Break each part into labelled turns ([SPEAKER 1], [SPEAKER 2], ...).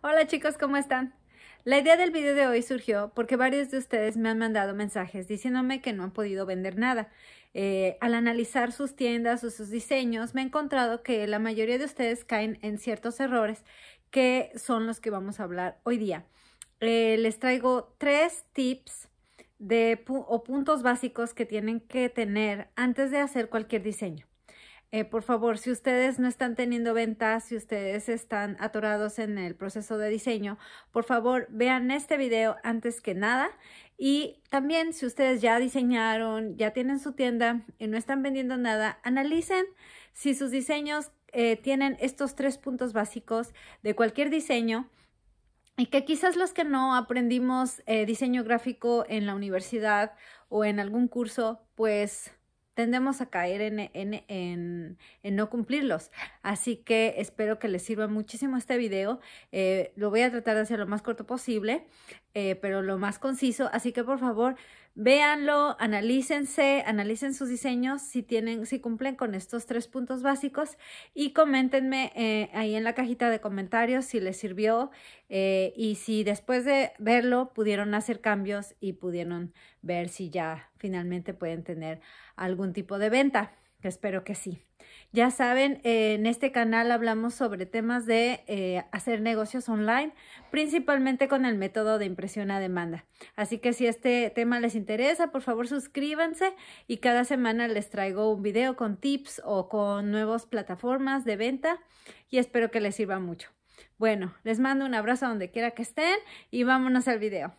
[SPEAKER 1] Hola chicos, ¿cómo están? La idea del video de hoy surgió porque varios de ustedes me han mandado mensajes diciéndome que no han podido vender nada. Eh, al analizar sus tiendas o sus diseños, me he encontrado que la mayoría de ustedes caen en ciertos errores que son los que vamos a hablar hoy día. Eh, les traigo tres tips o puntos básicos que tienen que tener antes de hacer cualquier diseño. Eh, por favor, si ustedes no están teniendo ventas, si ustedes están atorados en el proceso de diseño, por favor vean este video antes que nada. Y también si ustedes ya diseñaron, ya tienen su tienda y no están vendiendo nada, analicen si sus diseños eh, tienen estos tres puntos básicos de cualquier diseño. Y que quizás los que no aprendimos eh, diseño gráfico en la universidad o en algún curso, pues tendemos a caer e, e, en, no cumplirlos. Así que espero que les sirva muchísimo este video. Eh, lo voy a tratar de hacer lo más corto posible, eh, pero lo más conciso. Así que por favor, véanlo, analícense, analicen sus diseños si tienen, si cumplen con estos tres puntos básicos y coméntenme eh, ahí en la cajita de comentarios si les sirvió eh, y si después de verlo pudieron hacer cambios y pudieron ver si ya finalmente pueden tener algún tipo de venta espero que sí. Ya saben, eh, en este canal hablamos sobre temas de eh, hacer negocios online, principalmente con el método de impresión a demanda. Así que si este tema les interesa, por favor suscríbanse y cada semana les traigo un video con tips o con nuevas plataformas de venta y espero que les sirva mucho. Bueno, les mando un abrazo donde quiera que estén y vámonos al video.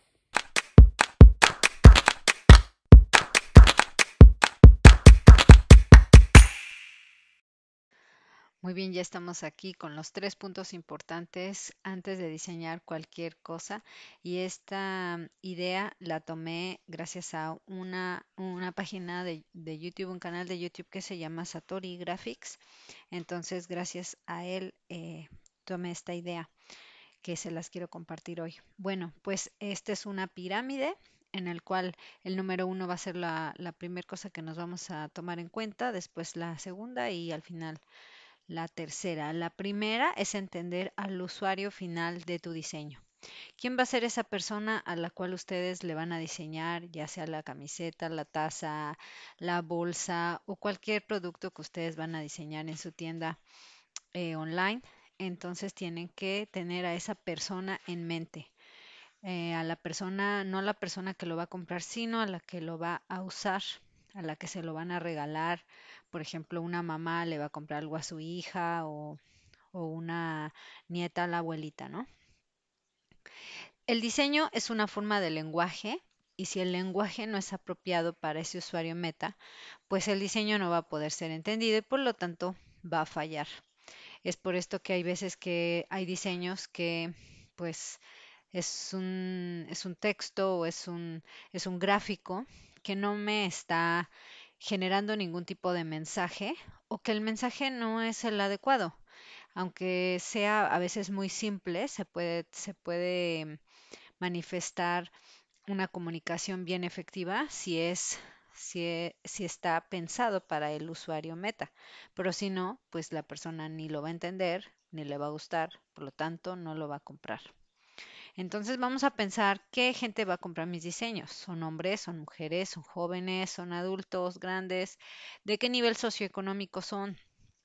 [SPEAKER 1] Muy bien, ya estamos aquí con los tres puntos importantes antes de diseñar cualquier cosa y esta mm, idea la tomé gracias a una, una página de, YouTube, un canal de YouTube que se llama Satori Graphics. Entonces, gracias a él eh, tomé esta idea que se las quiero compartir hoy. Bueno, pues esta es una pirámide en el cual el número uno va a ser la, la primera cosa que nos vamos a tomar en cuenta, después la segunda y al final la tercera, la primera es entender al usuario final de tu diseño. ¿Quién va a ser esa persona a la cual ustedes le van a diseñar, ya sea la camiseta, la taza, la bolsa o cualquier producto que ustedes van a diseñar en su tienda eh, online? Entonces tienen que tener a esa persona en mente. Eh, a la persona, no a la persona que lo va a comprar, sino a la que lo va a usar a la que se lo van a regalar. Por ejemplo, una mamá le va a comprar algo a su hija o, una nieta a la abuelita, ¿no? El diseño es una forma de lenguaje y si el lenguaje no es apropiado para ese usuario meta, pues el diseño no va a poder ser entendido y por lo tanto va a fallar. Es por esto que hay veces que hay diseños que pues es un, es un texto o es un, es un gráfico que no me está generando ningún tipo de mensaje o que el mensaje no es el adecuado. Aunque sea a veces muy simple, se puede, se puede manifestar una comunicación bien efectiva si es si, e, si, está pensado para el usuario meta. Pero si no, pues la persona ni lo va a entender, ni le va a gustar, por lo tanto no lo va a comprar. Entonces vamos a pensar qué gente va a comprar mis diseños. ¿Son hombres, son mujeres, son jóvenes, son adultos, grandes? ¿De qué nivel socioeconómico son?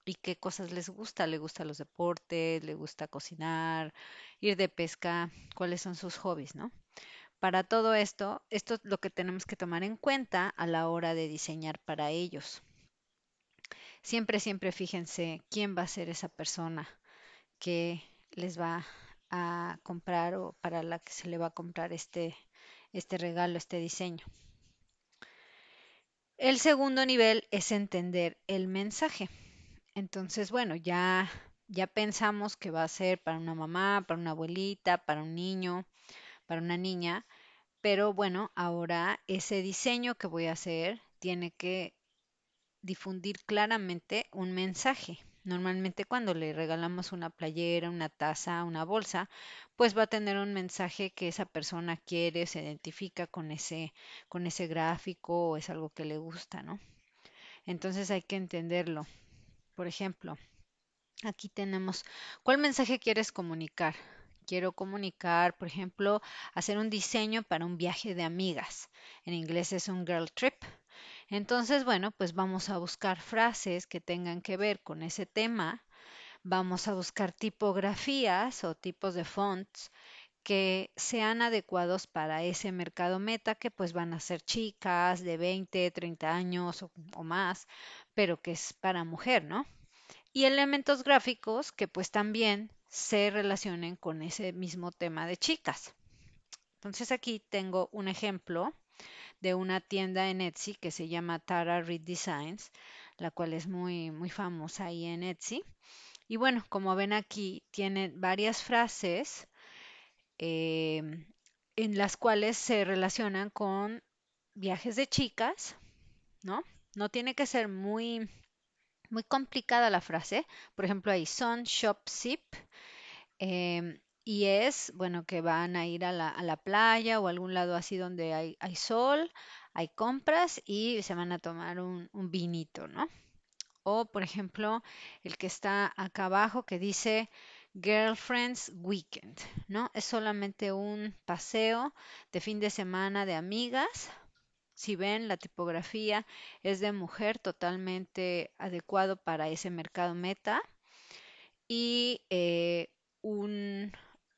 [SPEAKER 1] ¿Y qué cosas les gusta? ¿Le gusta los deportes? ¿Le gusta cocinar? ¿Ir de pesca? ¿Cuáles son sus hobbies? ¿No? Para todo esto, esto es lo que tenemos que tomar en cuenta a la hora de diseñar para ellos. Siempre, siempre fíjense quién va a ser esa persona que les va a a comprar o para la que se le va a comprar este, este regalo, este diseño. El segundo nivel es entender el mensaje. Entonces, bueno, ya, ya pensamos que va a ser para una mamá, para una abuelita, para un niño, para una niña, pero bueno, ahora ese diseño que voy a hacer tiene que difundir claramente un mensaje. Normalmente cuando le regalamos una playera, una taza, una bolsa, pues va a tener un mensaje que esa persona quiere, se identifica con ese, con ese gráfico o es algo que le gusta, ¿no? Entonces hay que entenderlo. Por ejemplo, aquí tenemos, ¿cuál mensaje quieres comunicar? Quiero comunicar, por ejemplo, hacer un diseño para un viaje de amigas. En inglés es un girl trip. Entonces, bueno, pues vamos a buscar frases que tengan que ver con ese tema. Vamos a buscar tipografías o tipos de fonts que sean adecuados para ese mercado meta, que pues van a ser chicas de 20, 30 años o, más, pero que es para mujer, ¿no? Y elementos gráficos que pues también se relacionen con ese mismo tema de chicas. Entonces aquí tengo un ejemplo de una tienda en Etsy que se llama Tara Reed Designs, la cual es muy, muy famosa ahí en Etsy. Y bueno, como ven aquí, tiene varias frases em, en las cuales se relacionan con viajes de chicas, ¿no? No tiene que ser muy, muy complicada la frase. Por ejemplo, ahí son, shop, zip. Em, y es, bueno, que van a ir a la, playa o algún lado así donde hay, sol, hay compras y se van a tomar un, vinito, ¿no? O, por ejemplo, el que está acá abajo que dice Girlfriends Weekend, ¿no? Es solamente un paseo de fin de semana de amigas. Si ven, la tipografía es de mujer totalmente adecuado para ese mercado meta. Y eh, un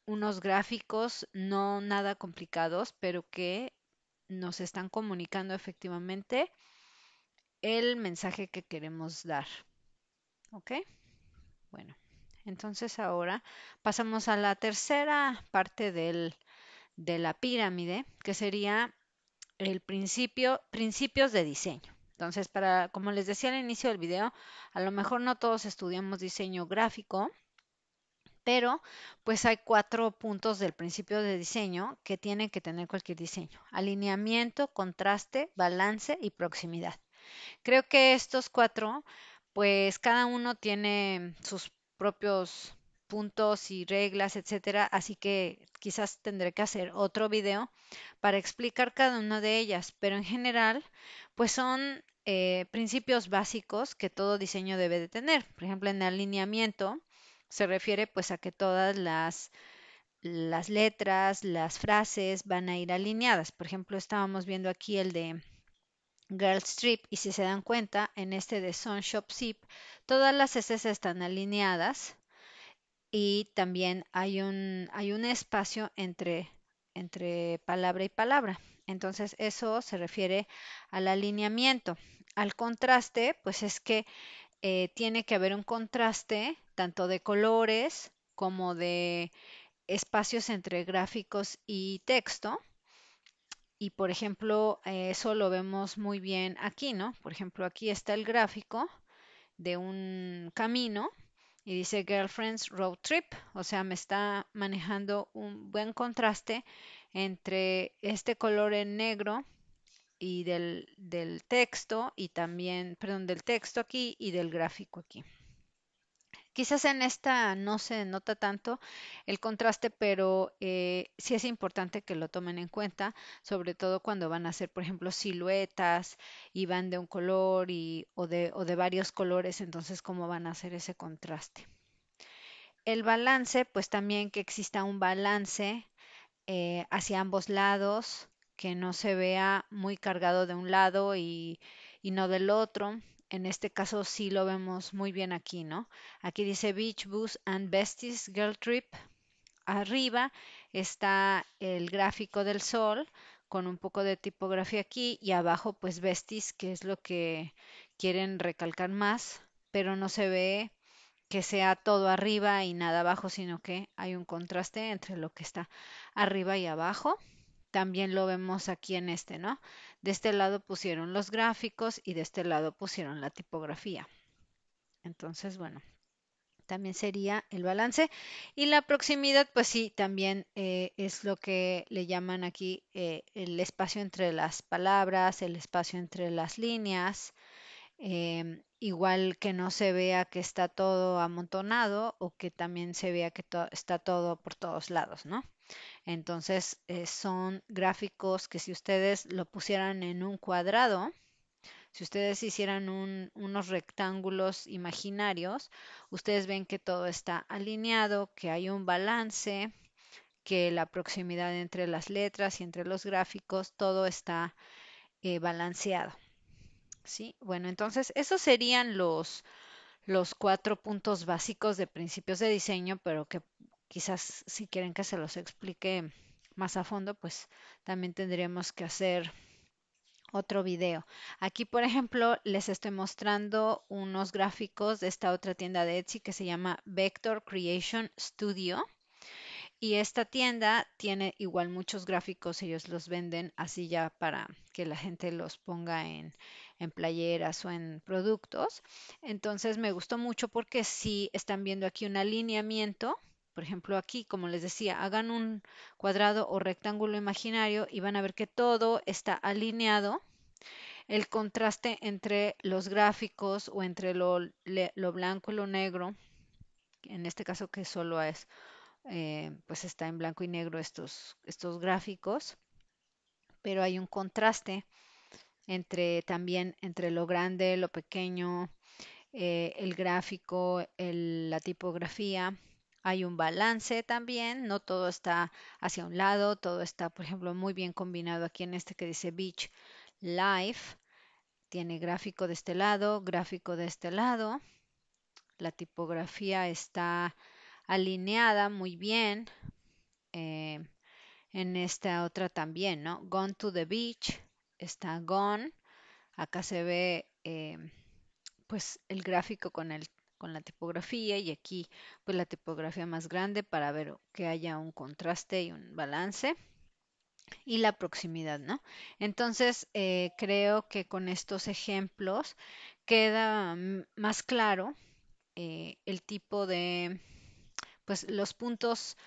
[SPEAKER 1] unos gráficos no nada complicados, pero que nos están comunicando efectivamente el mensaje que queremos dar. ¿Ok? Bueno, entonces ahora pasamos a la tercera parte de la pirámide, que sería el principio, principios de diseño. Entonces, para, como les decía al inicio del video, a lo mejor no todos estudiamos diseño gráfico, pero pues hay cuatro puntos del principio de diseño que tiene que tener cualquier diseño. Alineamiento, contraste, balance y proximidad. Creo que estos cuatro, pues cada uno tiene sus propios puntos y reglas, etcétera, así que quizás tendré que hacer otro video para explicar cada una de ellas, pero en general, pues son eh, principios básicos que todo diseño debe de tener. Por ejemplo, en alineamiento, se refiere pues a que todas las, las letras, las frases van a ir alineadas. Por ejemplo, estábamos viendo aquí el de Girl Strip y si se dan cuenta en este de Sun Shop Zip, todas las S están alineadas y también hay un, hay un espacio entre, entre palabra y palabra. Entonces eso se refiere al alineamiento. Al contraste, pues es que eh, tiene que haber un contraste tanto de colores como de espacios entre gráficos y texto. Y por ejemplo, eh, eso lo vemos muy bien aquí, ¿no? Por ejemplo, aquí está el gráfico de un camino y dice Girlfriends Road Trip, o sea, me está manejando un buen contraste entre este color en negro y del, del texto y también, perdón, del texto aquí y del gráfico aquí. Quizás en esta no se nota tanto el contraste, pero eh, sí es importante que lo tomen en cuenta, sobre todo cuando van a hacer, por ejemplo, siluetas y van de un color y, o, de, o de varios colores, entonces cómo van a hacer ese contraste. El balance, pues también que exista un balance eh, hacia ambos lados, que no se vea muy cargado de un lado y, no del otro. En este caso sí lo vemos muy bien aquí, ¿no? Aquí dice Beach Bus and Besties Girl Trip. Arriba está el gráfico del sol con un poco de tipografía aquí y abajo pues Besties, que es lo que quieren recalcar más, pero no se ve que sea todo arriba y nada abajo, sino que hay un contraste entre lo que está arriba y abajo también lo vemos aquí en este, ¿no? De este lado pusieron los gráficos y de este lado pusieron la tipografía. Entonces, bueno, también sería el balance. Y la proximidad, pues sí, también eh, es lo que le llaman aquí eh, el espacio entre las palabras, el espacio entre las líneas, Em, igual que no se vea que está todo amontonado o que también se vea que está todo por todos lados, ¿no? Entonces eh, son gráficos que si ustedes lo pusieran en un cuadrado, si ustedes hicieran unos rectángulos imaginarios, ustedes ven que todo está alineado, que hay un balance, que la proximidad entre las letras y entre los gráficos, todo está eh, balanceado. ¿sí? Bueno, entonces esos serían los, los cuatro puntos básicos de principios de diseño, pero que quizás si quieren que se los explique más a fondo, pues también tendríamos que hacer otro video. Aquí, por ejemplo, les estoy mostrando unos gráficos de esta otra tienda de Etsy que se llama Vector Creation Studio. Y esta tienda tiene igual muchos gráficos, ellos los venden así ya para que la gente los ponga en, en playeras o en productos. Entonces me gustó mucho porque si están viendo aquí un alineamiento por ejemplo, aquí, como les decía, hagan un cuadrado o rectángulo imaginario y van a ver que todo está alineado. El contraste entre los gráficos o entre lo, lo blanco y lo negro, en este caso que solo es eh, pues está en blanco y negro estos, estos gráficos, pero hay un contraste entre también entre lo grande, lo pequeño, eh, el gráfico, la tipografía. Hay un balance también, no todo está hacia un lado, todo está, por ejemplo, muy bien combinado aquí en este que dice Beach Life. Tiene gráfico de este lado, gráfico de este lado. La tipografía está alineada muy bien. Eh, en esta otra también, ¿no? Gone to the beach, está gone. Acá se ve eh, pues el gráfico con, el, con la tipografía y aquí pues la tipografía más grande para ver que haya un contraste y un balance y la proximidad, ¿no? Entonces, eh, creo que con estos ejemplos queda más claro el tipo de pues los puntos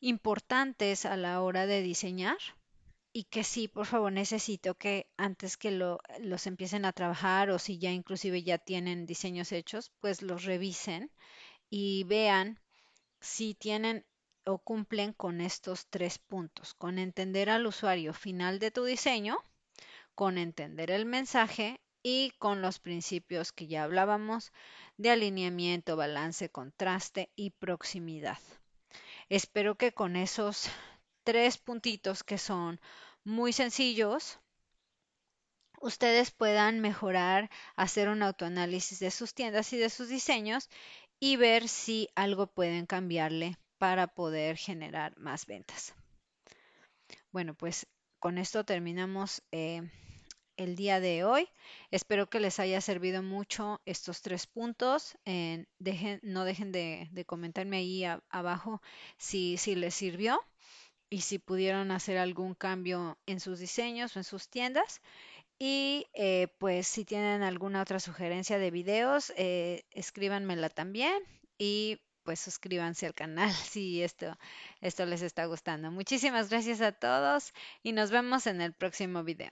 [SPEAKER 1] importantes a la hora de diseñar y que sí, por favor, necesito que antes que los empiecen a trabajar o si ya inclusive ya tienen diseños hechos, pues los revisen y vean si tienen o cumplen con estos tres puntos, con entender al usuario final de tu diseño, con entender el mensaje y con los principios que ya hablábamos de alineamiento, balance, contraste y proximidad. Espero que con esos tres puntitos que son muy sencillos, ustedes puedan mejorar, hacer un autoanálisis de sus tiendas y de sus diseños y ver si algo pueden cambiarle para poder generar más ventas. Bueno, pues con esto terminamos. Eh, el día de hoy. Espero que les haya servido mucho estos tres puntos. no dejen de, comentarme ahí abajo si, si les sirvió y si pudieron hacer algún cambio en sus diseños o en sus tiendas. Y eh, pues si tienen alguna otra sugerencia de videos, eh, escríbanmela también y pues suscríbanse al canal si esto, esto les está gustando. Muchísimas gracias a todos y nos vemos en el próximo video.